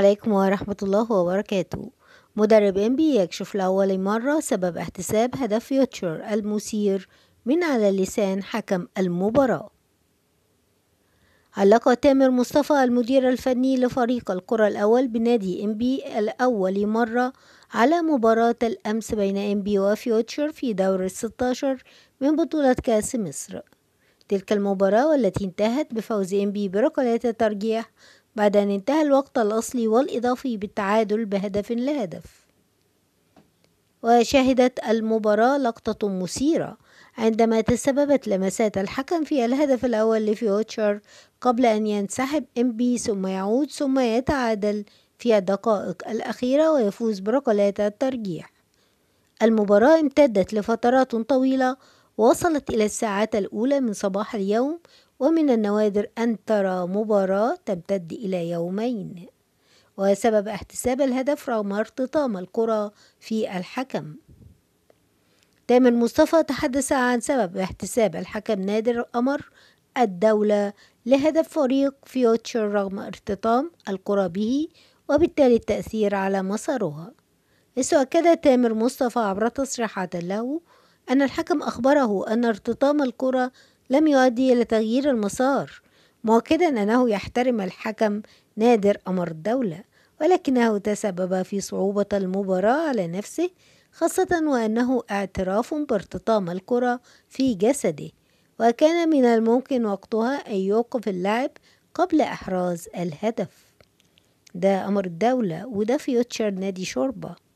عليكم ورحمة الله وبركاته مدرب انبي يكشف لأول مرة سبب احتساب هدف فيوتشر المثير من على لسان حكم المباراة علق تامر مصطفى المدير الفني لفريق الكرة الأول بنادي انبي الأول مرة على مباراة الأمس بين انبي وفيوتشر في دور الستاشر من بطولة كأس مصر تلك المباراة والتي انتهت بفوز انبي بركلات الترجيح بعد أن انتهى الوقت الأصلي والإضافي بالتعادل بهدف لهدف وشهدت المباراة لقطة مثيرة عندما تسببت لمسات الحكم في الهدف الأول لفيوتشر قبل أن ينسحب إمبي ثم يعود ثم يتعادل في الدقائق الأخيرة ويفوز بركلات الترجيح المباراة امتدت لفترات طويلة وصلت إلى الساعات الأولى من صباح اليوم ومن النوادر أن ترى مباراة تمتد إلى يومين وسبب احتساب الهدف رغم ارتطام الكرة في الحكم تامر مصطفى تحدث عن سبب احتساب الحكم نادر أمر الدولة لهدف فريق فيوتشر رغم ارتطام الكرة به وبالتالي التأثير على مسارها إذ أكد تامر مصطفى عبر تصريحات له أن الحكم أخبره أن ارتطام الكرة لم يؤدي إلى تغيير المسار مؤكدا أنه يحترم الحكم نادر أمر الدولة ولكنه تسبب في صعوبة المباراة على نفسه خاصة وأنه اعتراف بارتطام الكرة في جسده وكان من الممكن وقتها أن يوقف اللعب قبل إحراز الهدف ده أمر الدولة وده فيوتشر نادي شوربة